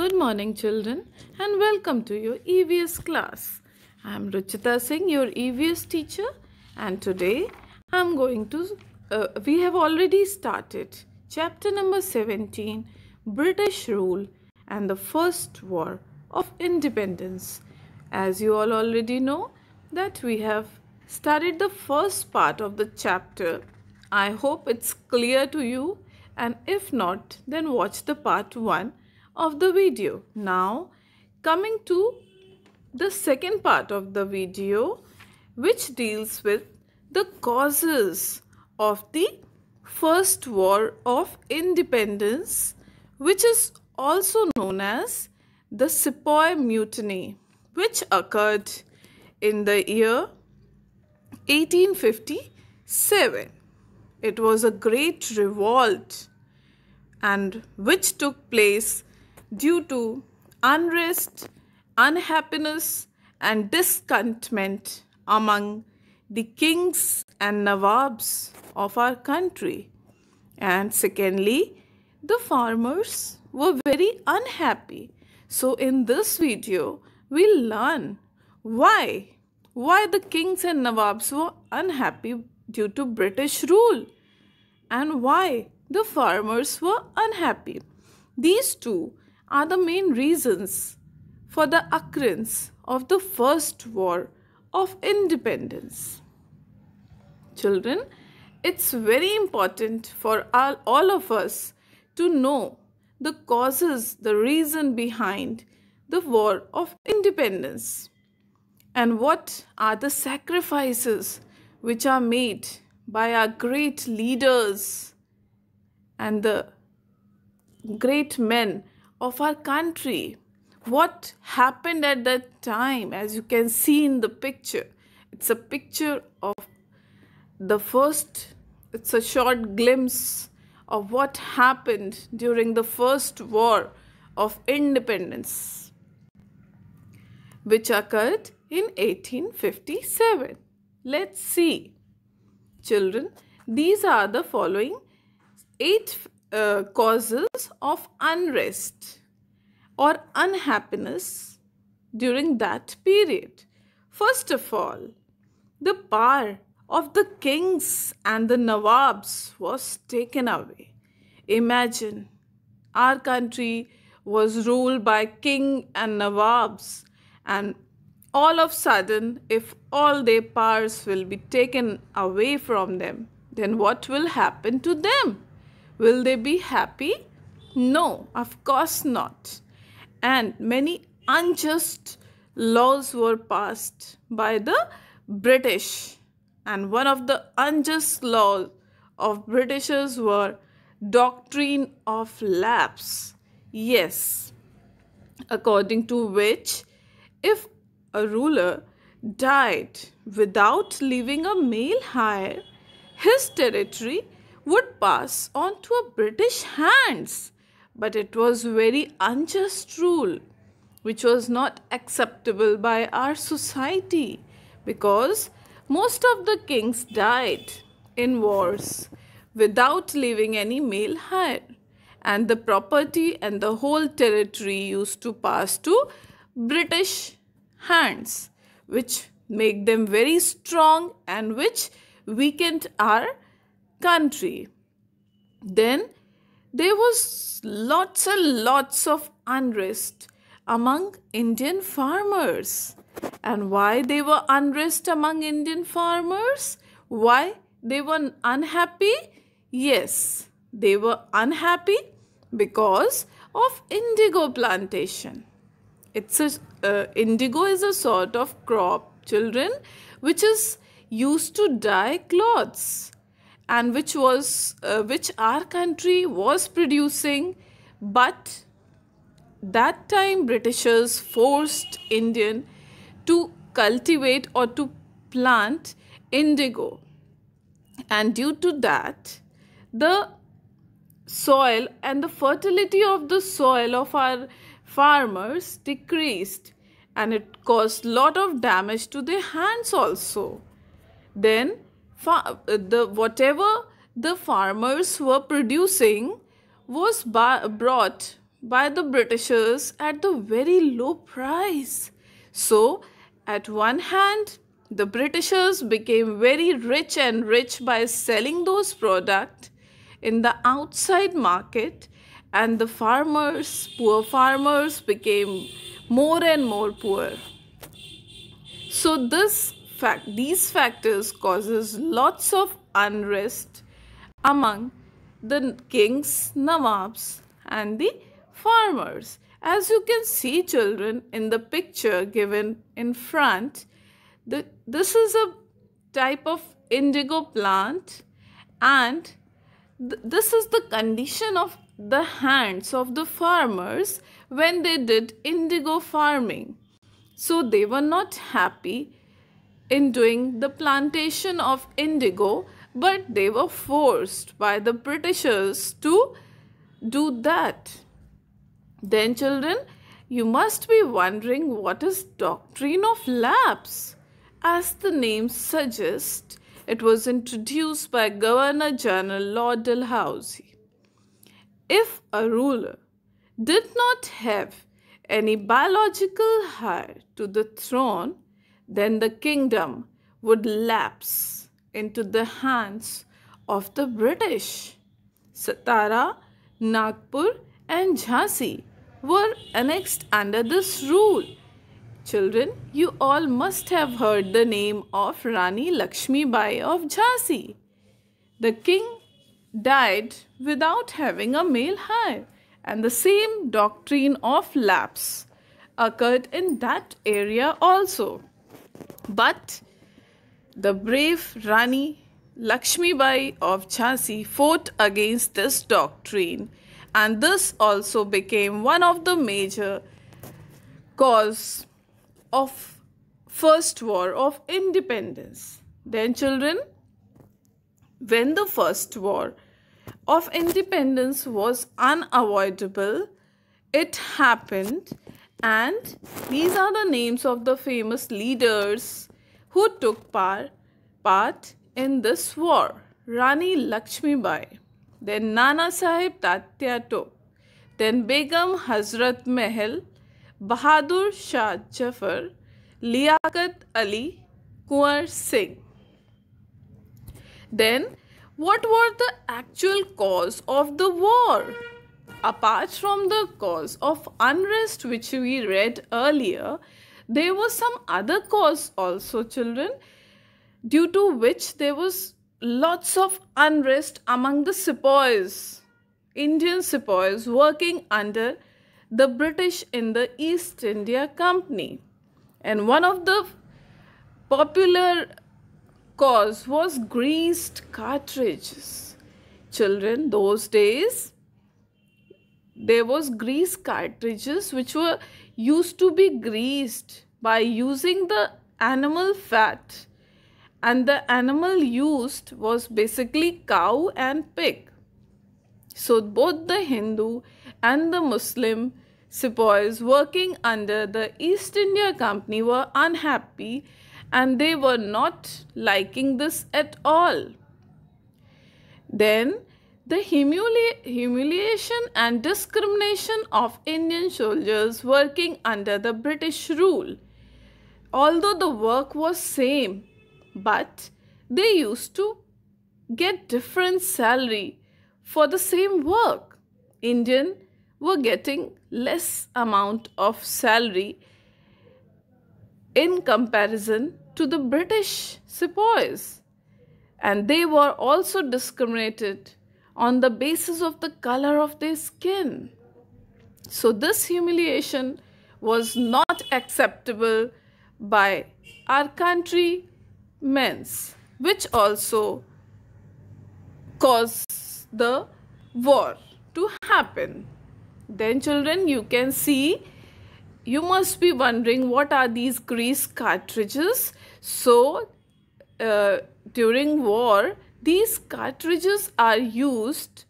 Good morning children and welcome to your EVS class. I am Ruchita Singh, your EVS teacher and today I am going to, uh, we have already started chapter number 17 British Rule and the First War of Independence. As you all already know that we have studied the first part of the chapter. I hope it's clear to you and if not then watch the part 1 of the video. Now coming to the second part of the video which deals with the causes of the First War of Independence which is also known as the Sepoy Mutiny which occurred in the year 1857. It was a great revolt and which took place due to unrest, unhappiness, and discontentment among the kings and nawabs of our country. And secondly, the farmers were very unhappy. So in this video, we'll learn why why the kings and nawabs were unhappy due to British rule and why the farmers were unhappy. These two are the main reasons for the occurrence of the First War of Independence. Children, it's very important for all, all of us to know the causes, the reason behind the War of Independence and what are the sacrifices which are made by our great leaders and the great men of our country. What happened at that time, as you can see in the picture, it's a picture of the first, it's a short glimpse of what happened during the first war of independence, which occurred in 1857. Let's see. Children, these are the following eight uh, causes of unrest or unhappiness during that period. First of all, the power of the kings and the nawabs was taken away. Imagine our country was ruled by king and nawabs and all of a sudden if all their powers will be taken away from them then what will happen to them Will they be happy? No, of course not. And many unjust laws were passed by the British. And one of the unjust laws of Britishers were doctrine of lapse. Yes, according to which if a ruler died without leaving a male heir, his territory would pass on to British hands. But it was very unjust rule which was not acceptable by our society because most of the kings died in wars without leaving any male heir and the property and the whole territory used to pass to British hands, which make them very strong and which weakened our country then there was lots and lots of unrest among indian farmers and why they were unrest among indian farmers why they were unhappy yes they were unhappy because of indigo plantation it's a uh, indigo is a sort of crop children which is used to dye clothes and which was uh, which our country was producing but that time britishers forced indian to cultivate or to plant indigo and due to that the soil and the fertility of the soil of our farmers decreased and it caused lot of damage to their hands also then the whatever the farmers were producing was by, brought by the Britishers at the very low price. So, at one hand, the Britishers became very rich and rich by selling those products in the outside market and the farmers, poor farmers became more and more poor. So this fact these factors causes lots of unrest among the kings, nawabs and the farmers. As you can see children in the picture given in front, the, this is a type of indigo plant and th this is the condition of the hands of the farmers when they did indigo farming. So they were not happy in doing the plantation of indigo, but they were forced by the Britishers to do that. Then, children, you must be wondering what is doctrine of lapse. As the name suggests, it was introduced by Governor General Lord Dalhousie. If a ruler did not have any biological heir to the throne, then the kingdom would lapse into the hands of the British. Satara, Nagpur, and Jhansi were annexed under this rule. Children, you all must have heard the name of Rani Lakshmi Bai of Jhansi. The king died without having a male heir, and the same doctrine of lapse occurred in that area also. But the brave Rani Lakshmibai of Jhansi fought against this doctrine, and this also became one of the major cause of first war of independence. Then children, when the first war of independence was unavoidable, it happened and these are the names of the famous leaders who took par part in this war. Rani Lakshmibai, then Nana Sahib Tatyato, then Begum Hazrat Mehel, Bahadur Shah Jafar, Liaquat Ali, Kumar Singh. Then, what were the actual cause of the war? apart from the cause of unrest which we read earlier, there was some other cause also, children, due to which there was lots of unrest among the sepoys, Indian sepoys working under the British in the East India Company. And one of the popular cause was greased cartridges. Children, those days, there was grease cartridges which were used to be greased by using the animal fat and the animal used was basically cow and pig so both the hindu and the muslim sepoys working under the east india company were unhappy and they were not liking this at all then the humili humiliation and discrimination of Indian soldiers working under the British rule. Although the work was same, but they used to get different salary for the same work. Indian were getting less amount of salary in comparison to the British sepoys. And they were also discriminated on the basis of the color of their skin. So this humiliation was not acceptable by our country men's, which also caused the war to happen. Then children, you can see, you must be wondering what are these grease cartridges. So uh, during war, these cartridges are used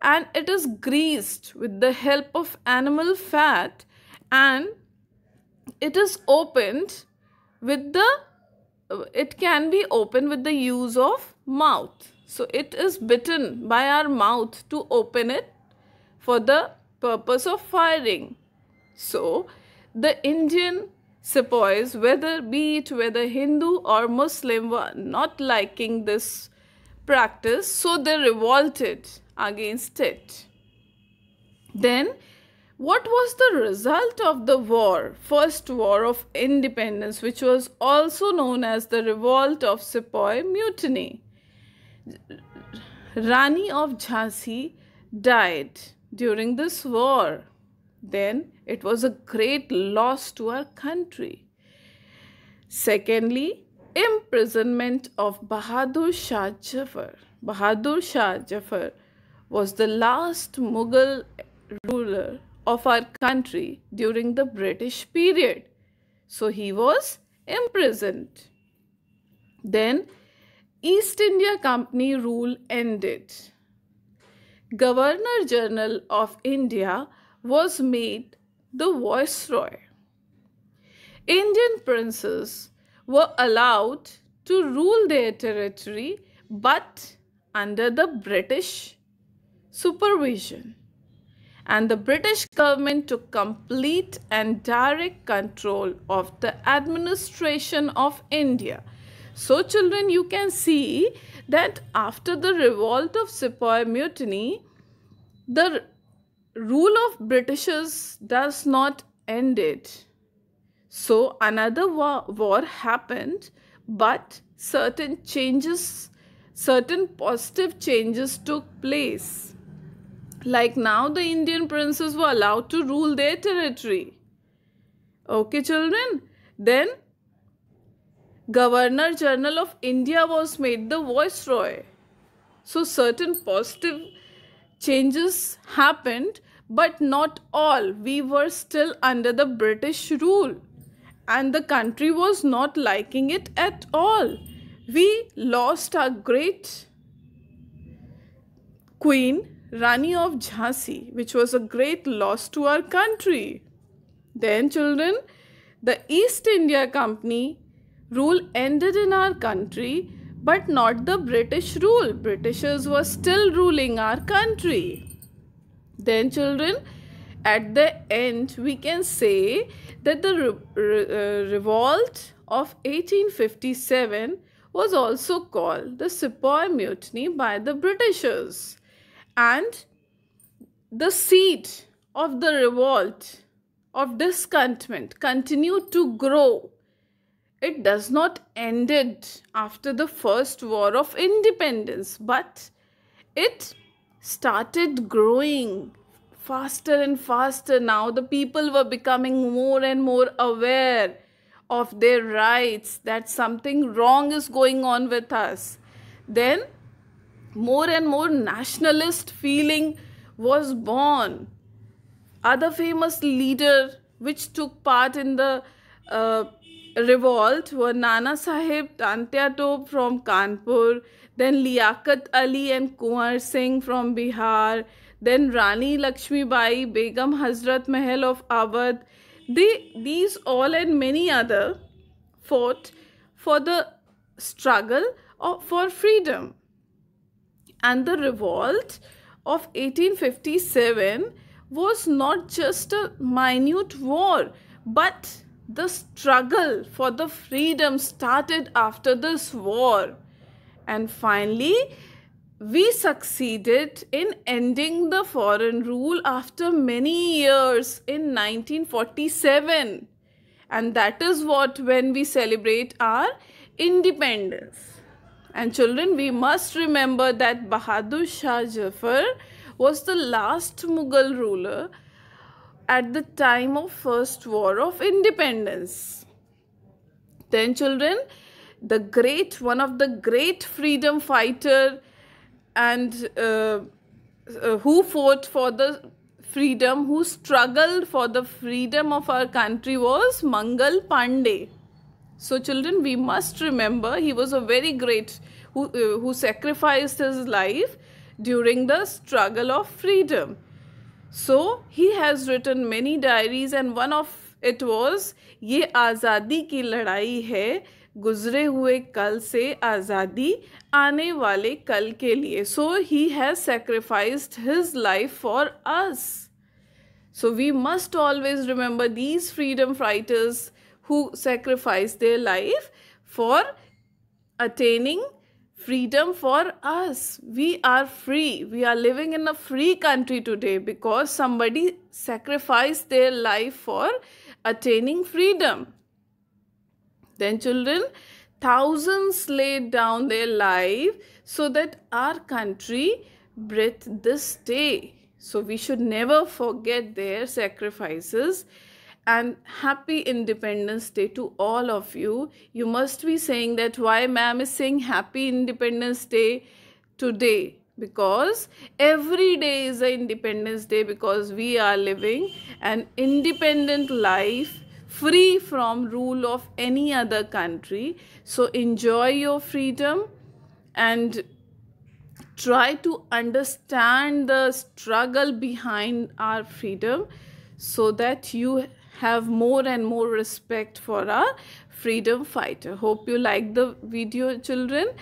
and it is greased with the help of animal fat and it is opened with the it can be opened with the use of mouth so it is bitten by our mouth to open it for the purpose of firing so the indian sepoys whether be it whether hindu or muslim were not liking this practice, so they revolted against it. Then, what was the result of the war, First War of Independence, which was also known as the Revolt of Sepoy Mutiny? Rani of Jhansi died during this war. Then it was a great loss to our country. Secondly, imprisonment of Bahadur Shah Jafar. Bahadur Shah Jafar was the last Mughal ruler of our country during the British period. So he was imprisoned. Then East India Company rule ended. Governor General of India was made the viceroy. Indian princes were allowed to rule their territory but under the British supervision. And the British government took complete and direct control of the administration of India. So, children, you can see that after the revolt of Sepoy Mutiny, the rule of Britishers does not end it. So another war, war happened, but certain changes, certain positive changes took place. Like now the Indian princes were allowed to rule their territory. Okay, children? Then Governor General of India was made the viceroy. So certain positive changes happened, but not all. We were still under the British rule and the country was not liking it at all. We lost our great queen, Rani of Jhansi, which was a great loss to our country. Then, children, the East India Company rule ended in our country, but not the British rule. Britishers were still ruling our country. Then, children, at the end we can say that the re re uh, revolt of 1857 was also called the Sepoy Mutiny by the Britishers and the seed of the revolt of discontent continued to grow. It does not ended after the first war of independence but it started growing faster and faster now. The people were becoming more and more aware of their rights that something wrong is going on with us. Then, more and more nationalist feeling was born. Other famous leader which took part in the uh, revolt were Nana Sahib Tantiatope from Kanpur, then Liaquat Ali and Kumar Singh from Bihar, then Rani Lakshmibai, Begum Hazrat Mahal of Awadh. They, these all and many other fought for the struggle of, for freedom. And the revolt of 1857 was not just a minute war, but the struggle for the freedom started after this war. And finally, we succeeded in ending the foreign rule after many years in 1947 and that is what when we celebrate our independence and children we must remember that bahadur shah jafar was the last mughal ruler at the time of first war of independence then children the great one of the great freedom fighter and uh, uh, who fought for the freedom, who struggled for the freedom of our country was Mangal Pandey. So, children, we must remember he was a very great who, uh, who sacrificed his life during the struggle of freedom. So, he has written many diaries, and one of it was Ye Azadi Ki Ladai Hai. गुजरे हुए कल से आज़ादी आने वाले कल के लिए so he has sacrifice his life for us so we must always remember these freedom fighters who sacrifice their life for attaining freedom for us we are free we are living in a free country today because somebody sacrifice their life for attaining freedom Then children, thousands laid down their life so that our country breathed this day. So we should never forget their sacrifices and happy independence day to all of you you must be saying that why ma'am is saying happy independence day today because every day is an independence day because we are living an independent life free from rule of any other country so enjoy your freedom and try to understand the struggle behind our freedom so that you have more and more respect for our freedom fighter hope you like the video children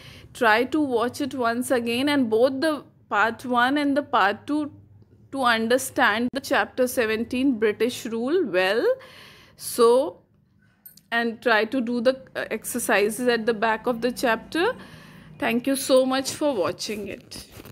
try to watch it once again and both the part 1 and the part 2 to understand the chapter 17 british rule well so and try to do the uh, exercises at the back of the chapter thank you so much for watching it